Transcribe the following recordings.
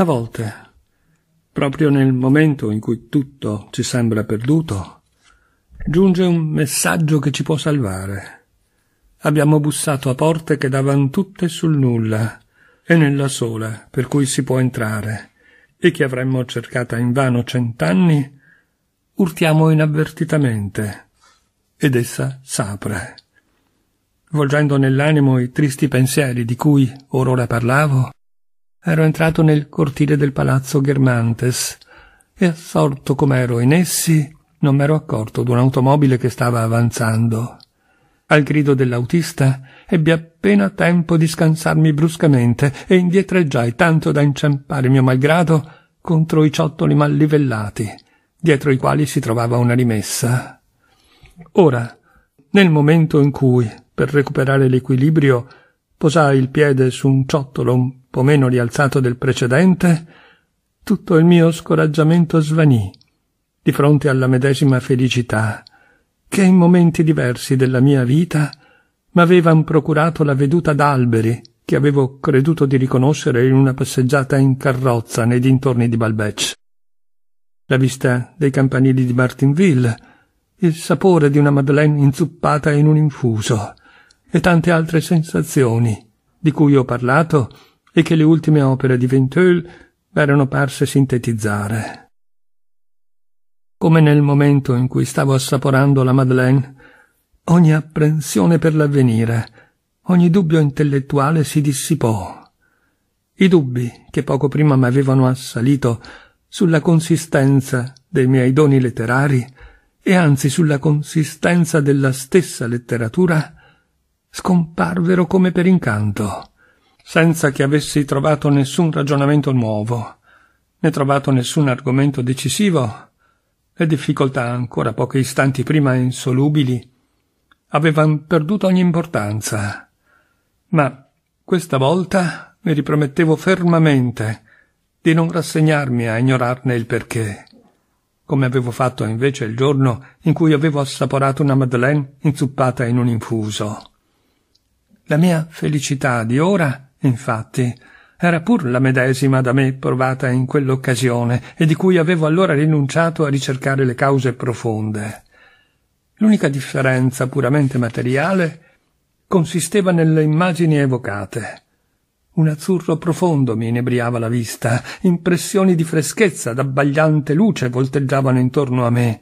A volte, proprio nel momento in cui tutto ci sembra perduto, giunge un messaggio che ci può salvare. Abbiamo bussato a porte che davano tutte sul nulla, e nella sola per cui si può entrare, e che avremmo cercata invano cent'anni, urtiamo inavvertitamente, ed essa s'apre. Volgendo nell'animo i tristi pensieri di cui orora parlavo, ero entrato nel cortile del palazzo Germantes e assorto com'ero in essi non m'ero accorto d'un automobile che stava avanzando. Al grido dell'autista ebbi appena tempo di scansarmi bruscamente e indietreggiai tanto da inciampare mio malgrado contro i ciottoli mal livellati, dietro i quali si trovava una rimessa. Ora, nel momento in cui, per recuperare l'equilibrio, posai il piede su un ciottolo un po' meno rialzato del precedente, tutto il mio scoraggiamento svanì di fronte alla medesima felicità che in momenti diversi della mia vita m'avevan procurato la veduta d'alberi che avevo creduto di riconoscere in una passeggiata in carrozza nei dintorni di Balbec. La vista dei campanili di Martinville, il sapore di una madeleine inzuppata in un infuso e tante altre sensazioni di cui ho parlato e che le ultime opere di Vinteuil erano parse sintetizzare. Come nel momento in cui stavo assaporando la Madeleine, ogni apprensione per l'avvenire, ogni dubbio intellettuale si dissipò. I dubbi che poco prima mi avevano assalito sulla consistenza dei miei doni letterari e anzi sulla consistenza della stessa letteratura scomparvero come per incanto senza che avessi trovato nessun ragionamento nuovo, né trovato nessun argomento decisivo, le difficoltà ancora pochi istanti prima insolubili avevano perduto ogni importanza. Ma questa volta mi ripromettevo fermamente di non rassegnarmi a ignorarne il perché, come avevo fatto invece il giorno in cui avevo assaporato una Madeleine inzuppata in un infuso. La mia felicità di ora Infatti, era pur la medesima da me provata in quell'occasione e di cui avevo allora rinunciato a ricercare le cause profonde. L'unica differenza puramente materiale consisteva nelle immagini evocate. Un azzurro profondo mi inebriava la vista, impressioni di freschezza d'abbagliante luce volteggiavano intorno a me,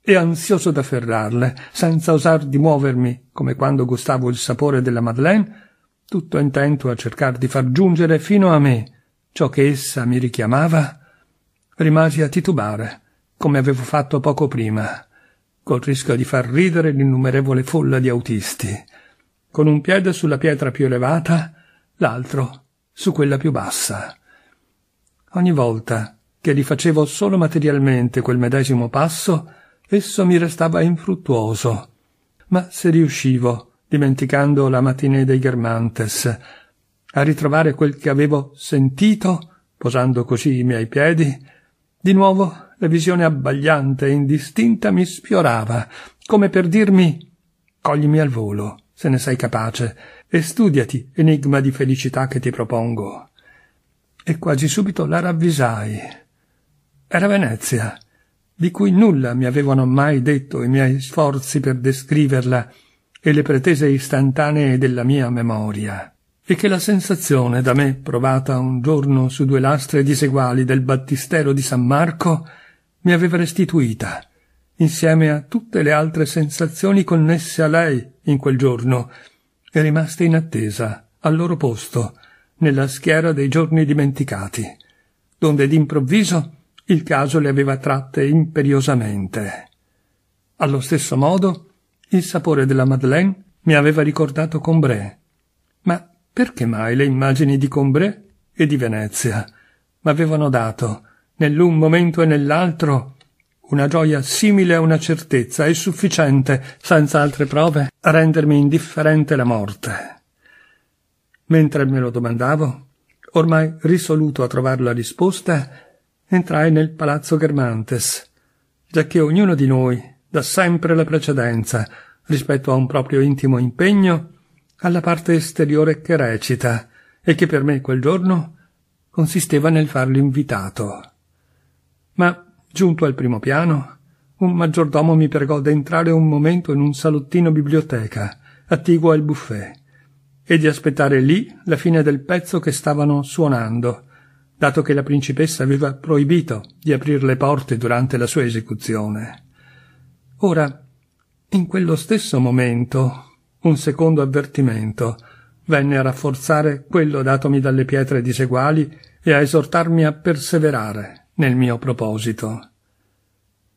e ansioso d'afferrarle, senza osar di muovermi, come quando gustavo il sapore della Madeleine, tutto intento a cercare di far giungere fino a me ciò che essa mi richiamava, rimasi a titubare, come avevo fatto poco prima, col rischio di far ridere l'innumerevole folla di autisti, con un piede sulla pietra più elevata, l'altro su quella più bassa. Ogni volta che rifacevo solo materialmente quel medesimo passo, esso mi restava infruttuoso, ma se riuscivo dimenticando la mattinée dei Germantes, a ritrovare quel che avevo sentito, posando così i miei piedi, di nuovo la visione abbagliante e indistinta mi sfiorava, come per dirmi coglimi al volo, se ne sei capace, e studiati enigma di felicità che ti propongo. E quasi subito la ravvisai. Era Venezia, di cui nulla mi avevano mai detto i miei sforzi per descriverla, e le pretese istantanee della mia memoria, e che la sensazione da me provata un giorno su due lastre diseguali del battistero di San Marco mi aveva restituita, insieme a tutte le altre sensazioni connesse a lei in quel giorno, e rimaste in attesa, al loro posto, nella schiera dei giorni dimenticati, donde d'improvviso il caso le aveva tratte imperiosamente. Allo stesso modo, il sapore della Madeleine mi aveva ricordato Combray. Ma perché mai le immagini di Combray e di Venezia m'avevano dato, nell'un momento e nell'altro, una gioia simile a una certezza e sufficiente, senza altre prove, a rendermi indifferente la morte. Mentre me lo domandavo, ormai risoluto a trovare la risposta, entrai nel palazzo Germantes, giacché ognuno di noi da sempre la precedenza, rispetto a un proprio intimo impegno, alla parte esteriore che recita, e che per me quel giorno consisteva nel farlo invitato. Ma, giunto al primo piano, un maggiordomo mi pregò d'entrare un momento in un salottino biblioteca, attiguo al buffet, e di aspettare lì la fine del pezzo che stavano suonando, dato che la principessa aveva proibito di aprir le porte durante la sua esecuzione. Ora, in quello stesso momento, un secondo avvertimento venne a rafforzare quello datomi dalle pietre diseguali e a esortarmi a perseverare nel mio proposito.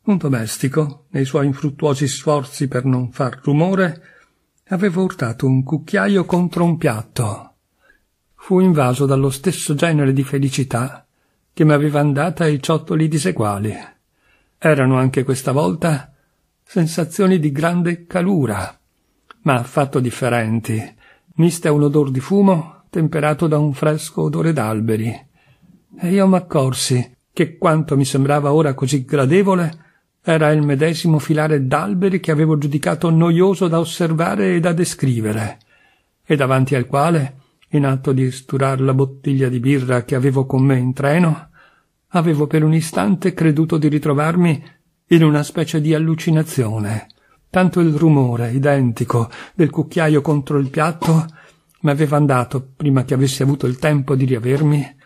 Un domestico, nei suoi infruttuosi sforzi per non far rumore, aveva urtato un cucchiaio contro un piatto. Fu invaso dallo stesso genere di felicità che mi aveva andata ai ciottoli diseguali. Erano anche questa volta sensazioni di grande calura, ma affatto differenti, miste a un odor di fumo temperato da un fresco odore d'alberi. E io m'accorsi che quanto mi sembrava ora così gradevole era il medesimo filare d'alberi che avevo giudicato noioso da osservare e da descrivere, e davanti al quale, in atto di sturar la bottiglia di birra che avevo con me in treno, avevo per un istante creduto di ritrovarmi in una specie di allucinazione. Tanto il rumore, identico, del cucchiaio contro il piatto mi aveva andato, prima che avessi avuto il tempo di riavermi,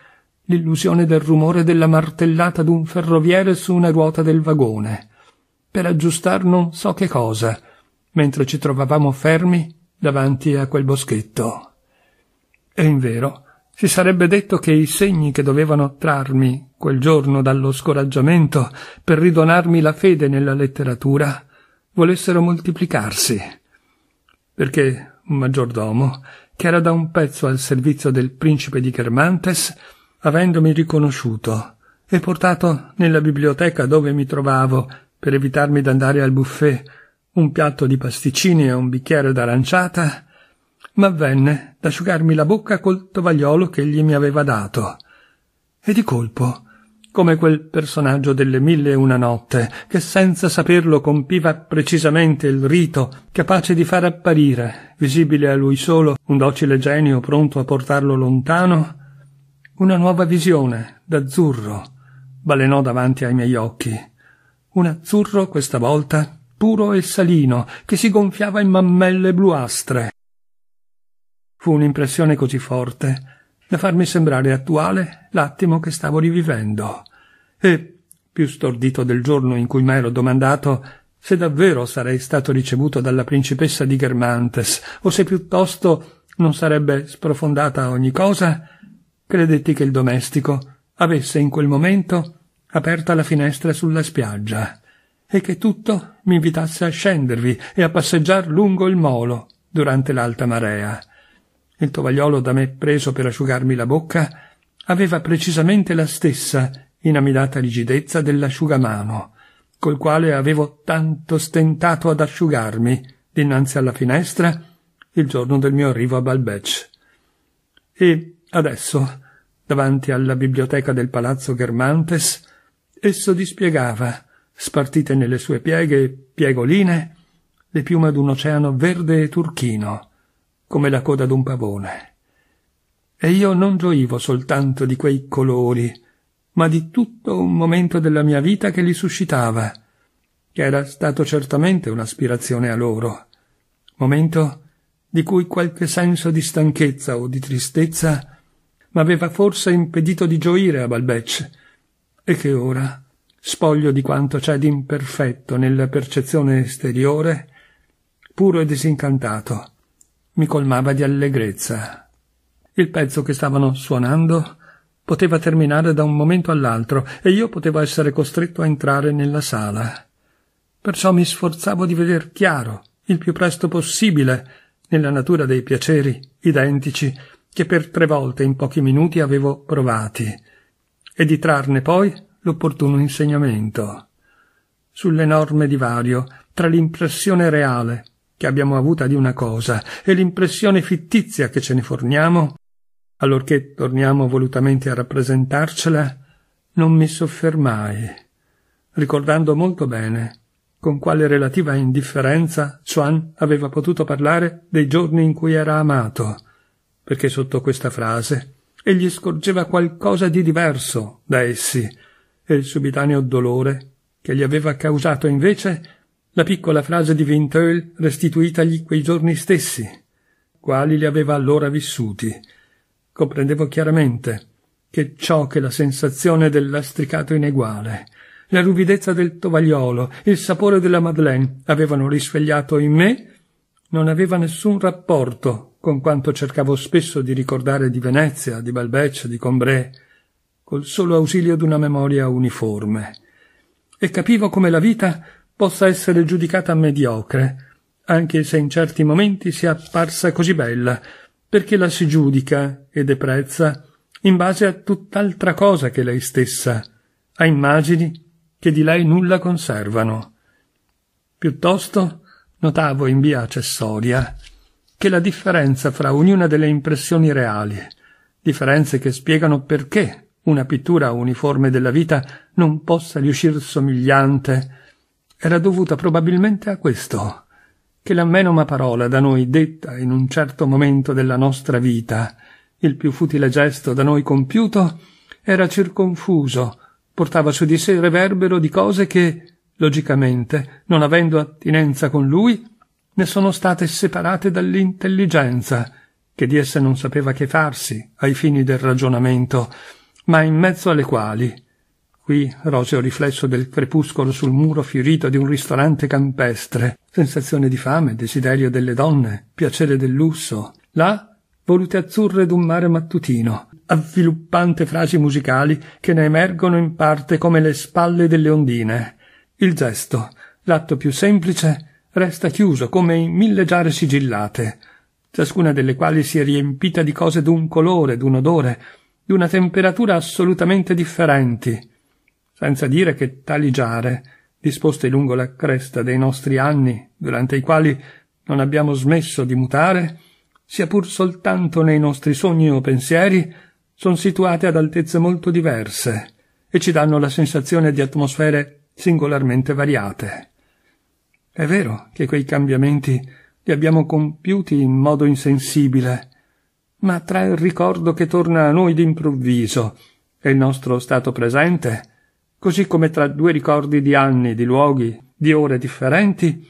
l'illusione del rumore della martellata d'un ferroviere su una ruota del vagone, per aggiustar non so che cosa, mentre ci trovavamo fermi davanti a quel boschetto. E invero, si sarebbe detto che i segni che dovevano trarmi quel giorno dallo scoraggiamento per ridonarmi la fede nella letteratura volessero moltiplicarsi, perché un maggiordomo, che era da un pezzo al servizio del principe di Kermantes, avendomi riconosciuto e portato nella biblioteca dove mi trovavo per evitarmi d'andare al buffet un piatto di pasticcini e un bicchiere d'aranciata, ma venne ad asciugarmi la bocca col tovagliolo ch'egli mi aveva dato. E di colpo, come quel personaggio delle mille e una notte, che senza saperlo compiva precisamente il rito, capace di far apparire, visibile a lui solo, un docile genio pronto a portarlo lontano, una nuova visione, d'azzurro, balenò davanti ai miei occhi. Un azzurro, questa volta, puro e salino, che si gonfiava in mammelle bluastre. Fu un'impressione così forte da farmi sembrare attuale l'attimo che stavo rivivendo. E, più stordito del giorno in cui m'ero domandato se davvero sarei stato ricevuto dalla principessa di Germantes, o se piuttosto non sarebbe sprofondata ogni cosa, credetti che il domestico avesse in quel momento aperta la finestra sulla spiaggia e che tutto mi invitasse a scendervi e a passeggiar lungo il molo durante l'alta marea il tovagliolo da me preso per asciugarmi la bocca, aveva precisamente la stessa inamidata rigidezza dell'asciugamano, col quale avevo tanto stentato ad asciugarmi dinanzi alla finestra il giorno del mio arrivo a Balbec. E adesso, davanti alla biblioteca del palazzo Germantes, esso dispiegava, spartite nelle sue pieghe e piegoline, le piume d'un oceano verde e turchino, come la coda d'un pavone. E io non gioivo soltanto di quei colori, ma di tutto un momento della mia vita che li suscitava, che era stato certamente un'aspirazione a loro, momento di cui qualche senso di stanchezza o di tristezza m'aveva forse impedito di gioire a Balbec, e che ora, spoglio di quanto c'è di imperfetto nella percezione esteriore, puro e disincantato, mi colmava di allegrezza. Il pezzo che stavano suonando poteva terminare da un momento all'altro e io potevo essere costretto a entrare nella sala. Perciò mi sforzavo di veder chiaro, il più presto possibile, nella natura dei piaceri identici che per tre volte in pochi minuti avevo provati, e di trarne poi l'opportuno insegnamento. Sull'enorme divario tra l'impressione reale che abbiamo avuta di una cosa e l'impressione fittizia che ce ne forniamo, allorché torniamo volutamente a rappresentarcela, non mi soffermai, ricordando molto bene con quale relativa indifferenza Chuan aveva potuto parlare dei giorni in cui era amato, perché sotto questa frase egli scorgeva qualcosa di diverso da essi, e il subitaneo dolore che gli aveva causato invece la piccola frase di Vinteul restituitagli quei giorni stessi, quali li aveva allora vissuti. Comprendevo chiaramente che ciò che la sensazione del lastricato ineguale, la ruvidezza del tovagliolo, il sapore della Madeleine avevano risvegliato in me non aveva nessun rapporto con quanto cercavo spesso di ricordare di Venezia, di Balbeccia, di Combray, col solo ausilio d'una memoria uniforme. E capivo come la vita possa essere giudicata mediocre, anche se in certi momenti sia apparsa così bella, perché la si giudica e deprezza in base a tutt'altra cosa che lei stessa, a immagini che di lei nulla conservano. Piuttosto notavo in via accessoria che la differenza fra ognuna delle impressioni reali, differenze che spiegano perché una pittura uniforme della vita non possa riuscir somigliante era dovuta probabilmente a questo, che la menoma parola da noi detta in un certo momento della nostra vita, il più futile gesto da noi compiuto, era circonfuso, portava su di sé il reverbero di cose che, logicamente, non avendo attinenza con lui, ne sono state separate dall'intelligenza, che di esse non sapeva che farsi ai fini del ragionamento, ma in mezzo alle quali Qui roseo riflesso del crepuscolo sul muro fiorito di un ristorante campestre, sensazione di fame, desiderio delle donne, piacere del lusso. Là volute azzurre d'un mare mattutino, avviluppante frasi musicali che ne emergono in parte come le spalle delle ondine. Il gesto, l'atto più semplice, resta chiuso come in mille giare sigillate, ciascuna delle quali si è riempita di cose d'un colore, d'un odore, d'una temperatura assolutamente differenti, senza dire che tali giare, disposte lungo la cresta dei nostri anni, durante i quali non abbiamo smesso di mutare, sia pur soltanto nei nostri sogni o pensieri, sono situate ad altezze molto diverse e ci danno la sensazione di atmosfere singolarmente variate. È vero che quei cambiamenti li abbiamo compiuti in modo insensibile, ma tra il ricordo che torna a noi d'improvviso e il nostro stato presente, così come tra due ricordi di anni, di luoghi, di ore differenti,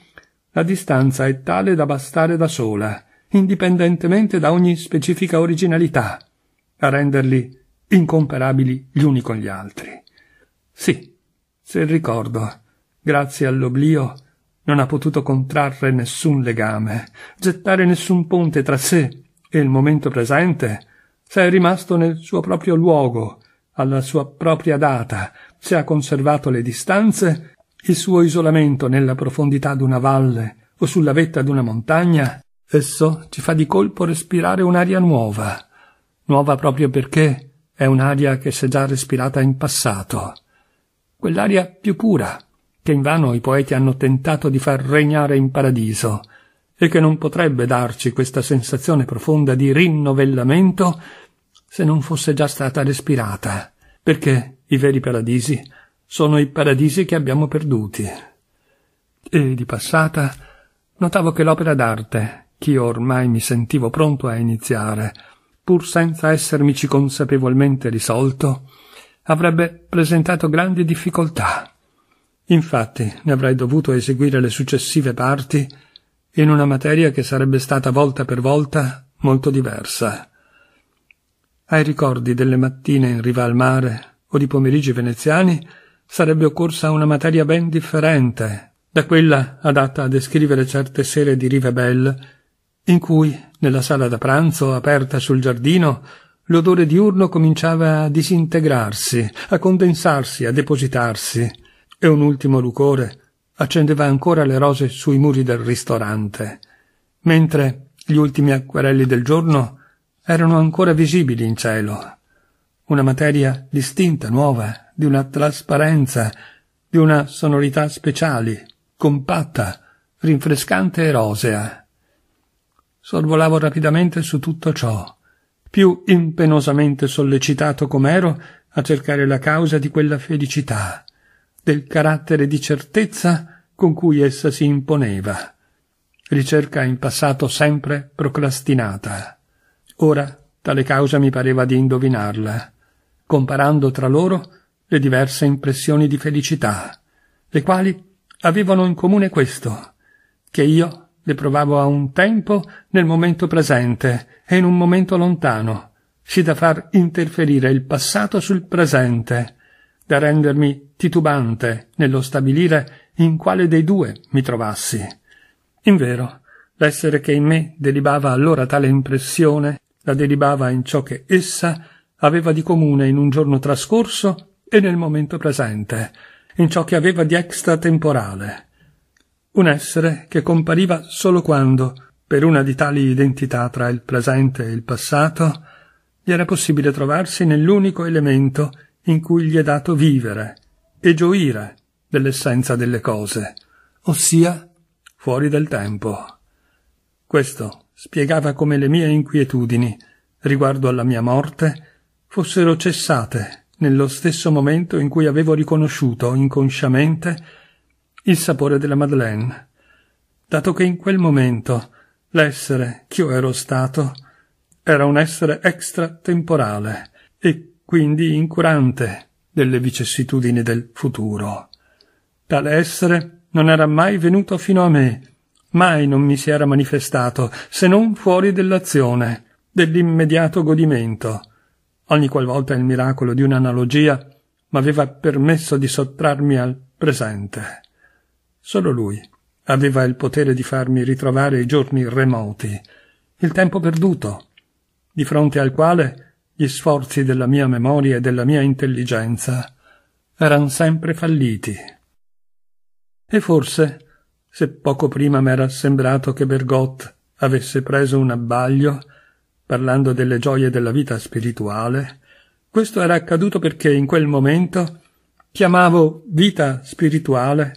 la distanza è tale da bastare da sola, indipendentemente da ogni specifica originalità, a renderli incomparabili gli uni con gli altri. Sì, se il ricordo, grazie all'oblio, non ha potuto contrarre nessun legame, gettare nessun ponte tra sé e il momento presente, se è rimasto nel suo proprio luogo, alla sua propria data, se ha conservato le distanze, il suo isolamento nella profondità d'una valle o sulla vetta d'una montagna, esso ci fa di colpo respirare un'aria nuova, nuova proprio perché è un'aria che si è già respirata in passato, quell'aria più pura, che invano i poeti hanno tentato di far regnare in paradiso, e che non potrebbe darci questa sensazione profonda di rinnovellamento se non fosse già stata respirata, perché i veri paradisi sono i paradisi che abbiamo perduti. E di passata notavo che l'opera d'arte, ch'io ormai mi sentivo pronto a iniziare, pur senza essermici consapevolmente risolto, avrebbe presentato grandi difficoltà. Infatti ne avrei dovuto eseguire le successive parti in una materia che sarebbe stata volta per volta molto diversa. Ai ricordi delle mattine in riva al mare o di pomeriggi veneziani sarebbe occorsa una materia ben differente da quella adatta a descrivere certe sere di rive belle in cui, nella sala da pranzo aperta sul giardino, l'odore diurno cominciava a disintegrarsi, a condensarsi, a depositarsi, e un ultimo lucore accendeva ancora le rose sui muri del ristorante, mentre gli ultimi acquerelli del giorno erano ancora visibili in cielo. Una materia distinta, nuova, di una trasparenza, di una sonorità speciali, compatta, rinfrescante e rosea. Sorvolavo rapidamente su tutto ciò, più impenosamente sollecitato com'ero a cercare la causa di quella felicità, del carattere di certezza con cui essa si imponeva, ricerca in passato sempre procrastinata. Ora tale causa mi pareva di indovinarla, comparando tra loro le diverse impressioni di felicità, le quali avevano in comune questo, che io le provavo a un tempo nel momento presente e in un momento lontano, sì da far interferire il passato sul presente, da rendermi titubante nello stabilire in quale dei due mi trovassi. Invero, l'essere che in me derivava allora tale impressione la derivava in ciò che essa aveva di comune in un giorno trascorso e nel momento presente, in ciò che aveva di extratemporale. Un essere che compariva solo quando, per una di tali identità tra il presente e il passato, gli era possibile trovarsi nell'unico elemento in cui gli è dato vivere e gioire dell'essenza delle cose, ossia fuori del tempo. Questo spiegava come le mie inquietudini riguardo alla mia morte fossero cessate nello stesso momento in cui avevo riconosciuto inconsciamente il sapore della Madeleine, dato che in quel momento l'essere che io ero stato era un essere extratemporale e quindi incurante delle vicissitudini del futuro. Tale essere non era mai venuto fino a me mai non mi si era manifestato se non fuori dell'azione, dell'immediato godimento. Ogni qualvolta il miracolo di un'analogia m'aveva permesso di sottrarmi al presente. Solo lui aveva il potere di farmi ritrovare i giorni remoti, il tempo perduto, di fronte al quale gli sforzi della mia memoria e della mia intelligenza eran sempre falliti. E forse se poco prima m'era sembrato che Bergotte avesse preso un abbaglio, parlando delle gioie della vita spirituale, questo era accaduto perché in quel momento chiamavo vita spirituale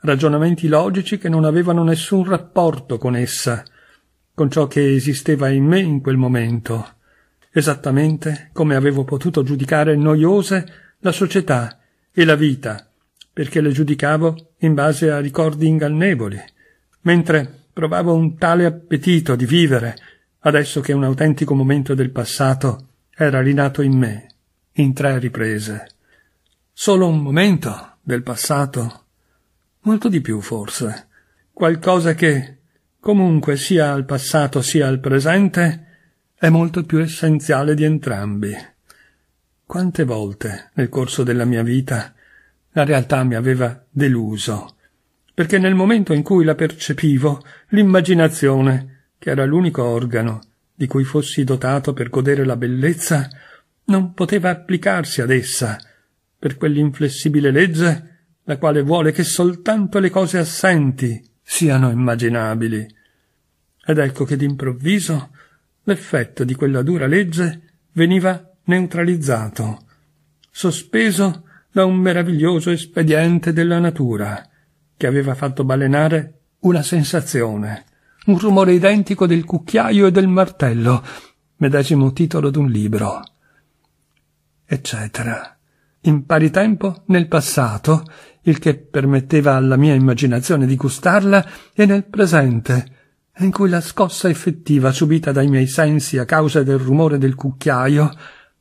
ragionamenti logici che non avevano nessun rapporto con essa, con ciò che esisteva in me in quel momento, esattamente come avevo potuto giudicare noiose la società e la vita perché le giudicavo in base a ricordi ingannevoli, mentre provavo un tale appetito di vivere, adesso che un autentico momento del passato era rinato in me, in tre riprese. Solo un momento del passato? Molto di più, forse. Qualcosa che, comunque sia al passato sia al presente, è molto più essenziale di entrambi. Quante volte, nel corso della mia vita, la realtà mi aveva deluso, perché nel momento in cui la percepivo, l'immaginazione, che era l'unico organo di cui fossi dotato per godere la bellezza, non poteva applicarsi ad essa, per quell'inflessibile legge, la quale vuole che soltanto le cose assenti siano immaginabili. Ed ecco che d'improvviso l'effetto di quella dura legge veniva neutralizzato, sospeso da un meraviglioso espediente della natura, che aveva fatto balenare una sensazione, un rumore identico del cucchiaio e del martello, medesimo titolo d'un libro, eccetera. In pari tempo nel passato, il che permetteva alla mia immaginazione di gustarla, e nel presente, in cui la scossa effettiva subita dai miei sensi a causa del rumore del cucchiaio,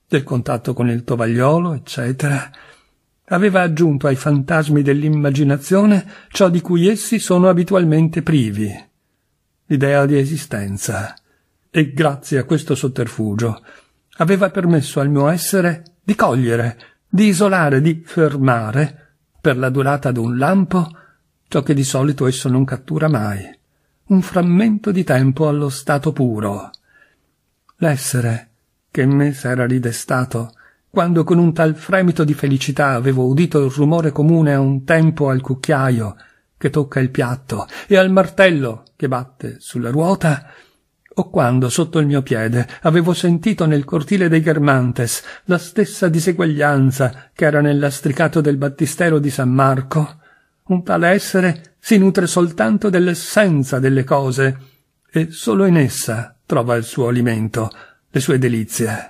del contatto con il tovagliolo, eccetera, aveva aggiunto ai fantasmi dell'immaginazione ciò di cui essi sono abitualmente privi, l'idea di esistenza, e grazie a questo sotterfugio aveva permesso al mio essere di cogliere, di isolare, di fermare, per la durata d'un lampo, ciò che di solito esso non cattura mai, un frammento di tempo allo stato puro. L'essere, che in me s'era ridestato, quando con un tal fremito di felicità avevo udito il rumore comune a un tempo al cucchiaio che tocca il piatto e al martello che batte sulla ruota, o quando sotto il mio piede avevo sentito nel cortile dei Germantes la stessa diseguaglianza che era nel lastricato del battistero di San Marco, un tale essere si nutre soltanto dell'essenza delle cose e solo in essa trova il suo alimento, le sue delizie.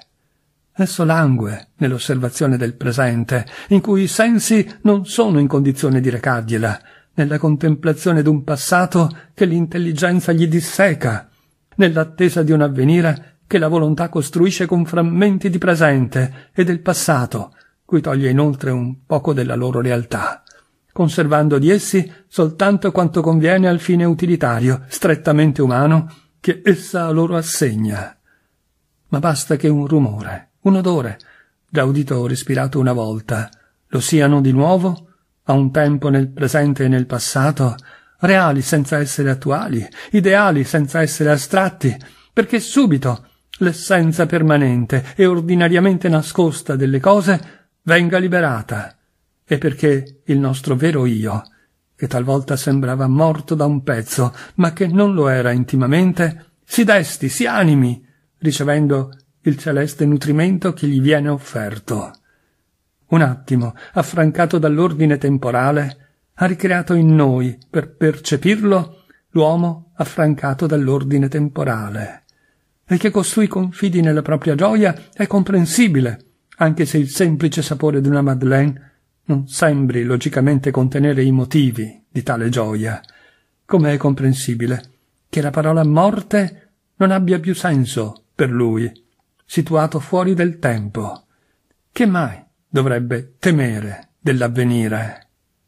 Esso langue nell'osservazione del presente, in cui i sensi non sono in condizione di recargliela, nella contemplazione d'un passato che l'intelligenza gli disseca, nell'attesa di un avvenire che la volontà costruisce con frammenti di presente e del passato, cui toglie inoltre un poco della loro realtà, conservando di essi soltanto quanto conviene al fine utilitario, strettamente umano, che essa a loro assegna. Ma basta che un rumore, un odore, già udito o respirato una volta, lo siano di nuovo, a un tempo nel presente e nel passato, reali senza essere attuali, ideali senza essere astratti, perché subito l'essenza permanente e ordinariamente nascosta delle cose venga liberata, e perché il nostro vero io, che talvolta sembrava morto da un pezzo, ma che non lo era intimamente, si desti, si animi, ricevendo il celeste nutrimento che gli viene offerto. Un attimo, affrancato dall'ordine temporale, ha ricreato in noi, per percepirlo, l'uomo affrancato dall'ordine temporale. E che costui confidi nella propria gioia è comprensibile, anche se il semplice sapore di una Madeleine non sembri logicamente contenere i motivi di tale gioia, come è comprensibile che la parola morte non abbia più senso per lui situato fuori del tempo. Che mai dovrebbe temere dell'avvenire?